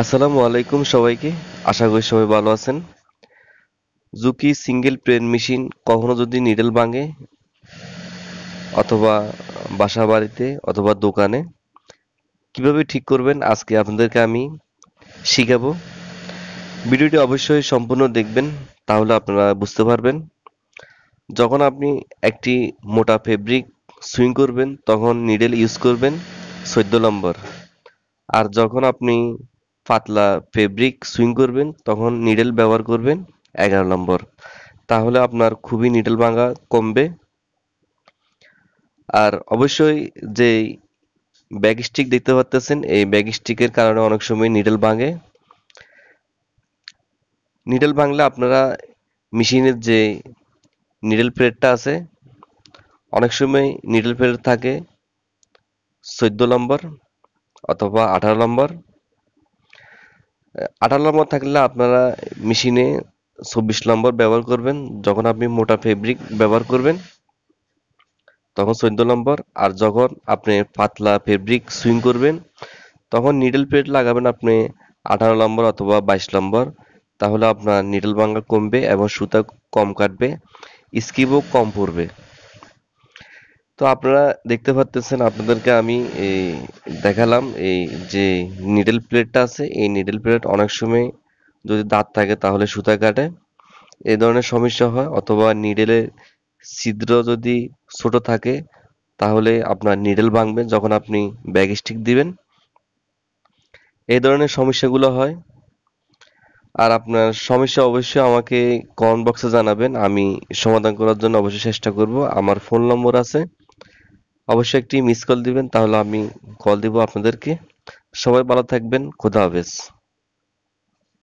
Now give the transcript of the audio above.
আসসালামু আলাইকুম সবাইকে আশা করি সবাই ভালো আছেন জুকি সিঙ্গেল প্লেন মেশিন কখনো যদি নিডেল ভাঙে অথবা বাসা বাড়িতে অথবা দোকানে কিভাবে ঠিক করবেন আজকে আপনাদেরকে আমি শিখাবো ভিডিওটি অবশ্যই সম্পূর্ণ দেখবেন তাহলে আপনারা বুঝতে পারবেন যখন আপনি একটি মোটা ফেব্রিক সুইং করবেন তখন নিডেল ইউজ করবেন চোদ্দ নম্বর আর যখন আপনি পাতলা ফেব্রিক সুইং করবেন তখন নিডেল ব্যবহার করবেন এগারো নম্বর তাহলে আপনার খুবই নিডেল ভাঙা কমবে আর অবশ্যই যে ব্যাগ স্টিক দেখতে পাচ্তেছেন এই ব্যাগ স্টিকের কারণে অনেক সময় নিডেল ভাঙে নিডেল ভাঙলে আপনারা মেশিনের যে নিডেল প্লেটটা আছে অনেক সময় নিডেল প্লেট থাকে চোদ্দ নম্বর অথবা আঠারো নম্বর আঠারো নম্বর থাকলে আপনারা মেশিনে চব্বিশ নম্বর ব্যবহার করবেন যখন আপনি মোটা ফেব্রিক ব্যবহার করবেন তখন চোদ্দ নম্বর আর যখন আপনি পাতলা ফেব্রিক সুইং করবেন তখন নিডল প্লেট লাগাবেন আপনি আঠারো নম্বর অথবা বাইশ নম্বর তাহলে আপনার নিডল ভাঙ্গা কমবে এবং সুতা কম কাটবে স্কিপও কম পড়বে তো আপনারা দেখতে পাচ্ছেন আপনাদেরকে আমি এই দেখালাম এই যে নিডেল প্লেটটা আছে এই নিডেল প্লেট অনেক সময় যদি দাঁত থাকে তাহলে সুতা কাটে এই ধরনের সমস্যা হয় অথবা নিডেলের ছিদ্র যদি ছোট থাকে তাহলে আপনার নিডেল ভাঙবে যখন আপনি ব্যাগ স্টিক দিবেন এই ধরনের সমস্যাগুলো হয় আর আপনার সমস্যা অবশ্যই আমাকে কমেন্ট বক্সে জানাবেন আমি সমাধান করার জন্য অবশ্যই চেষ্টা করব আমার ফোন নম্বর আছে অবশ্যই একটি মিস কল দিবেন তাহলে আমি কল দিব আপনাদেরকে সবাই ভালো থাকবেন খোদা হাফেজ